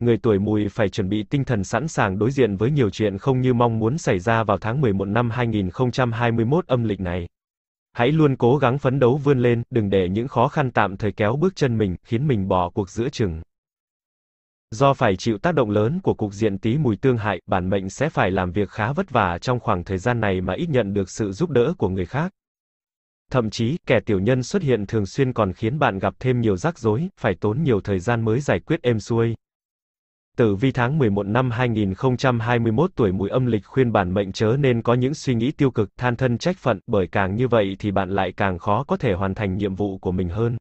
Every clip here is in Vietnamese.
người tuổi mùi phải chuẩn bị tinh thần sẵn sàng đối diện với nhiều chuyện không như mong muốn xảy ra vào tháng 11 năm 2021 âm lịch này. Hãy luôn cố gắng phấn đấu vươn lên, đừng để những khó khăn tạm thời kéo bước chân mình, khiến mình bỏ cuộc giữa chừng. Do phải chịu tác động lớn của cục diện tí mùi tương hại, bản mệnh sẽ phải làm việc khá vất vả trong khoảng thời gian này mà ít nhận được sự giúp đỡ của người khác. Thậm chí, kẻ tiểu nhân xuất hiện thường xuyên còn khiến bạn gặp thêm nhiều rắc rối, phải tốn nhiều thời gian mới giải quyết êm xuôi. Tử vi tháng 11 năm 2021 tuổi mùi âm lịch khuyên bản mệnh chớ nên có những suy nghĩ tiêu cực, than thân trách phận, bởi càng như vậy thì bạn lại càng khó có thể hoàn thành nhiệm vụ của mình hơn.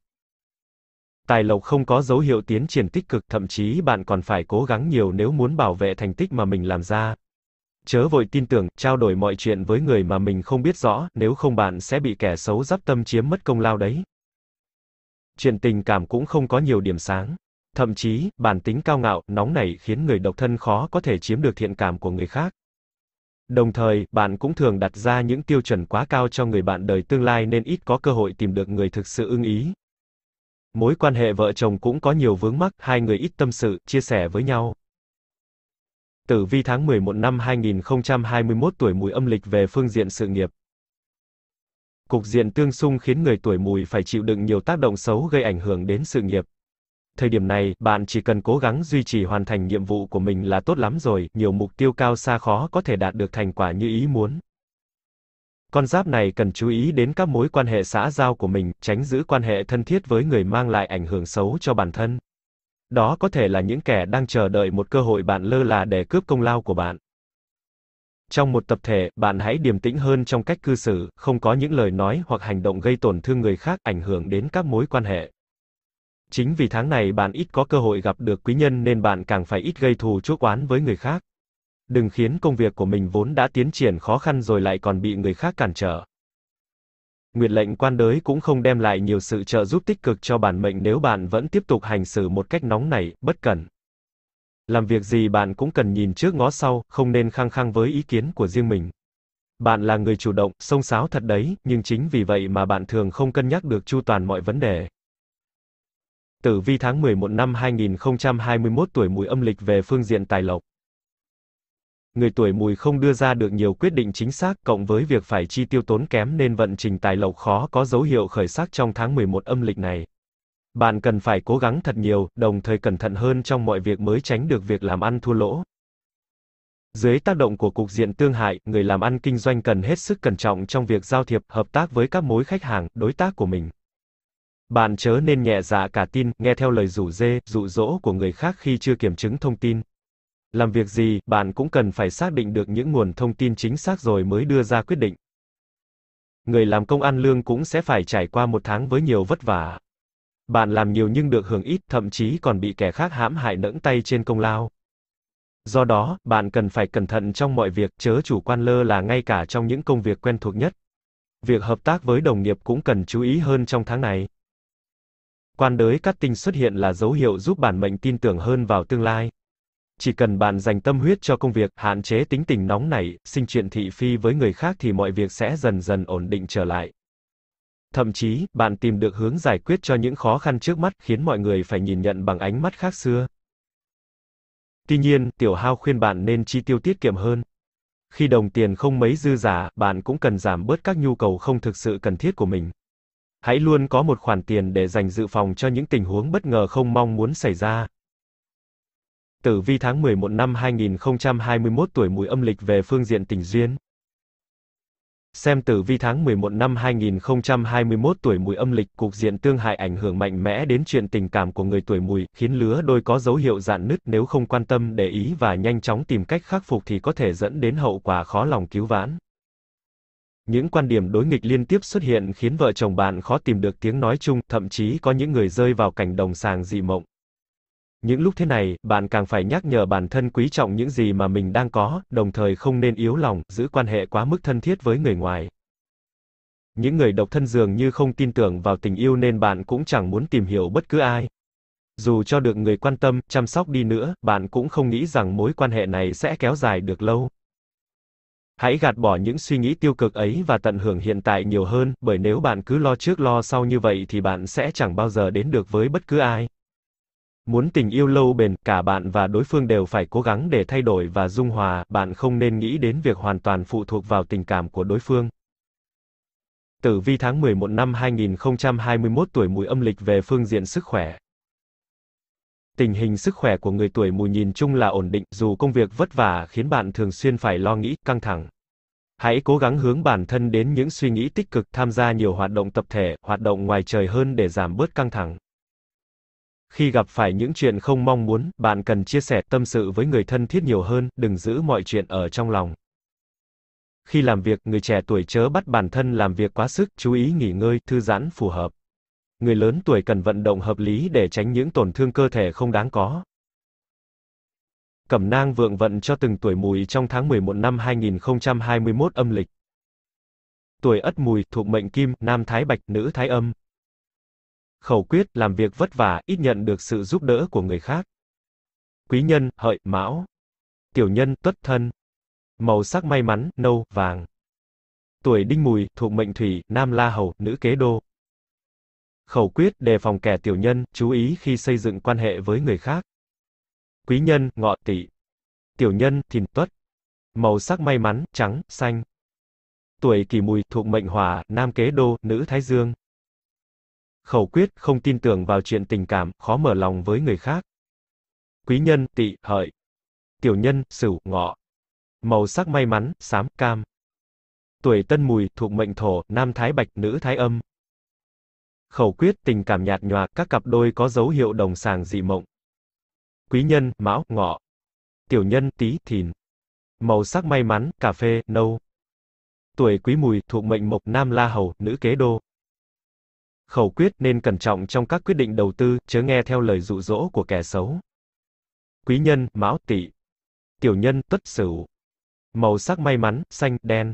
Tài lộc không có dấu hiệu tiến triển tích cực, thậm chí bạn còn phải cố gắng nhiều nếu muốn bảo vệ thành tích mà mình làm ra. Chớ vội tin tưởng, trao đổi mọi chuyện với người mà mình không biết rõ, nếu không bạn sẽ bị kẻ xấu dắp tâm chiếm mất công lao đấy. Chuyện tình cảm cũng không có nhiều điểm sáng. Thậm chí, bản tính cao ngạo, nóng nảy khiến người độc thân khó có thể chiếm được thiện cảm của người khác. Đồng thời, bạn cũng thường đặt ra những tiêu chuẩn quá cao cho người bạn đời tương lai nên ít có cơ hội tìm được người thực sự ưng ý. Mối quan hệ vợ chồng cũng có nhiều vướng mắc, hai người ít tâm sự, chia sẻ với nhau. Tử vi tháng 11 năm 2021 tuổi mùi âm lịch về phương diện sự nghiệp. Cục diện tương xung khiến người tuổi mùi phải chịu đựng nhiều tác động xấu gây ảnh hưởng đến sự nghiệp. Thời điểm này, bạn chỉ cần cố gắng duy trì hoàn thành nhiệm vụ của mình là tốt lắm rồi, nhiều mục tiêu cao xa khó có thể đạt được thành quả như ý muốn. Con giáp này cần chú ý đến các mối quan hệ xã giao của mình, tránh giữ quan hệ thân thiết với người mang lại ảnh hưởng xấu cho bản thân. Đó có thể là những kẻ đang chờ đợi một cơ hội bạn lơ là để cướp công lao của bạn. Trong một tập thể, bạn hãy điềm tĩnh hơn trong cách cư xử, không có những lời nói hoặc hành động gây tổn thương người khác, ảnh hưởng đến các mối quan hệ. Chính vì tháng này bạn ít có cơ hội gặp được quý nhân nên bạn càng phải ít gây thù chuốc oán với người khác. Đừng khiến công việc của mình vốn đã tiến triển khó khăn rồi lại còn bị người khác cản trở. Nguyệt lệnh quan đới cũng không đem lại nhiều sự trợ giúp tích cực cho bản mệnh nếu bạn vẫn tiếp tục hành xử một cách nóng nảy, bất cẩn. Làm việc gì bạn cũng cần nhìn trước ngó sau, không nên khăng khăng với ý kiến của riêng mình. Bạn là người chủ động, xông sáo thật đấy, nhưng chính vì vậy mà bạn thường không cân nhắc được chu toàn mọi vấn đề. Tử vi tháng 11 năm 2021 tuổi mùi âm lịch về phương diện tài lộc. Người tuổi mùi không đưa ra được nhiều quyết định chính xác, cộng với việc phải chi tiêu tốn kém nên vận trình tài lộc khó có dấu hiệu khởi sắc trong tháng 11 âm lịch này. Bạn cần phải cố gắng thật nhiều, đồng thời cẩn thận hơn trong mọi việc mới tránh được việc làm ăn thua lỗ. Dưới tác động của cục diện tương hại, người làm ăn kinh doanh cần hết sức cẩn trọng trong việc giao thiệp, hợp tác với các mối khách hàng, đối tác của mình. Bạn chớ nên nhẹ dạ cả tin, nghe theo lời rủ dê, dụ dỗ của người khác khi chưa kiểm chứng thông tin. Làm việc gì, bạn cũng cần phải xác định được những nguồn thông tin chính xác rồi mới đưa ra quyết định. Người làm công ăn lương cũng sẽ phải trải qua một tháng với nhiều vất vả. Bạn làm nhiều nhưng được hưởng ít, thậm chí còn bị kẻ khác hãm hại nẫng tay trên công lao. Do đó, bạn cần phải cẩn thận trong mọi việc, chớ chủ quan lơ là ngay cả trong những công việc quen thuộc nhất. Việc hợp tác với đồng nghiệp cũng cần chú ý hơn trong tháng này. Quan đới cát tinh xuất hiện là dấu hiệu giúp bản mệnh tin tưởng hơn vào tương lai. Chỉ cần bạn dành tâm huyết cho công việc, hạn chế tính tình nóng nảy, sinh chuyện thị phi với người khác thì mọi việc sẽ dần dần ổn định trở lại. Thậm chí, bạn tìm được hướng giải quyết cho những khó khăn trước mắt, khiến mọi người phải nhìn nhận bằng ánh mắt khác xưa. Tuy nhiên, Tiểu Hao khuyên bạn nên chi tiêu tiết kiệm hơn. Khi đồng tiền không mấy dư giả, bạn cũng cần giảm bớt các nhu cầu không thực sự cần thiết của mình hãy luôn có một khoản tiền để dành dự phòng cho những tình huống bất ngờ không mong muốn xảy ra. Tử vi tháng 11 năm 2021 tuổi mùi âm lịch về phương diện tình duyên. Xem tử vi tháng 11 năm 2021 tuổi mùi âm lịch cục diện tương hại ảnh hưởng mạnh mẽ đến chuyện tình cảm của người tuổi mùi, khiến lứa đôi có dấu hiệu dạn nứt nếu không quan tâm để ý và nhanh chóng tìm cách khắc phục thì có thể dẫn đến hậu quả khó lòng cứu vãn những quan điểm đối nghịch liên tiếp xuất hiện khiến vợ chồng bạn khó tìm được tiếng nói chung, thậm chí có những người rơi vào cảnh đồng sàng dị mộng. Những lúc thế này, bạn càng phải nhắc nhở bản thân quý trọng những gì mà mình đang có, đồng thời không nên yếu lòng, giữ quan hệ quá mức thân thiết với người ngoài. Những người độc thân dường như không tin tưởng vào tình yêu nên bạn cũng chẳng muốn tìm hiểu bất cứ ai. Dù cho được người quan tâm, chăm sóc đi nữa, bạn cũng không nghĩ rằng mối quan hệ này sẽ kéo dài được lâu. Hãy gạt bỏ những suy nghĩ tiêu cực ấy và tận hưởng hiện tại nhiều hơn, bởi nếu bạn cứ lo trước lo sau như vậy thì bạn sẽ chẳng bao giờ đến được với bất cứ ai. Muốn tình yêu lâu bền, cả bạn và đối phương đều phải cố gắng để thay đổi và dung hòa, bạn không nên nghĩ đến việc hoàn toàn phụ thuộc vào tình cảm của đối phương. Tử vi tháng 11 năm 2021 tuổi mùi âm lịch về phương diện sức khỏe. Tình hình sức khỏe của người tuổi mùi nhìn chung là ổn định, dù công việc vất vả khiến bạn thường xuyên phải lo nghĩ, căng thẳng. Hãy cố gắng hướng bản thân đến những suy nghĩ tích cực, tham gia nhiều hoạt động tập thể, hoạt động ngoài trời hơn để giảm bớt căng thẳng. Khi gặp phải những chuyện không mong muốn, bạn cần chia sẻ, tâm sự với người thân thiết nhiều hơn, đừng giữ mọi chuyện ở trong lòng. Khi làm việc, người trẻ tuổi chớ bắt bản thân làm việc quá sức, chú ý nghỉ ngơi, thư giãn phù hợp người lớn tuổi cần vận động hợp lý để tránh những tổn thương cơ thể không đáng có. Cẩm nang vượng vận cho từng tuổi mùi trong tháng 11 năm 2021 âm lịch. Tuổi Ất Mùi thuộc mệnh Kim, nam thái bạch, nữ thái âm. Khẩu quyết làm việc vất vả, ít nhận được sự giúp đỡ của người khác. Quý nhân, hợi, mão. Tiểu nhân, tuất thân. Màu sắc may mắn, nâu, vàng. Tuổi Đinh Mùi thuộc mệnh Thủy, nam la hầu, nữ kế đô. Khẩu quyết đề phòng kẻ tiểu nhân, chú ý khi xây dựng quan hệ với người khác. Quý nhân, ngọ tỵ. Tiểu nhân, thìn tuất. Màu sắc may mắn, trắng, xanh. Tuổi kỷ mùi, thuộc mệnh hỏa, nam kế đô, nữ thái dương. Khẩu quyết, không tin tưởng vào chuyện tình cảm, khó mở lòng với người khác. Quý nhân, tỵ, hợi. Tiểu nhân, sửu, ngọ. Màu sắc may mắn, xám, cam. Tuổi tân mùi, thuộc mệnh thổ, nam thái bạch, nữ thái âm khẩu quyết tình cảm nhạt nhòa, các cặp đôi có dấu hiệu đồng sàng dị mộng. Quý nhân, mão, ngọ. Tiểu nhân, tý thìn. Màu sắc may mắn, cà phê, nâu. Tuổi quý mùi, thuộc mệnh mộc, nam la hầu, nữ kế đô. Khẩu quyết nên cẩn trọng trong các quyết định đầu tư, chớ nghe theo lời dụ dỗ của kẻ xấu. Quý nhân, mão, tỵ. Tiểu nhân, tuất sửu. Màu sắc may mắn, xanh, đen.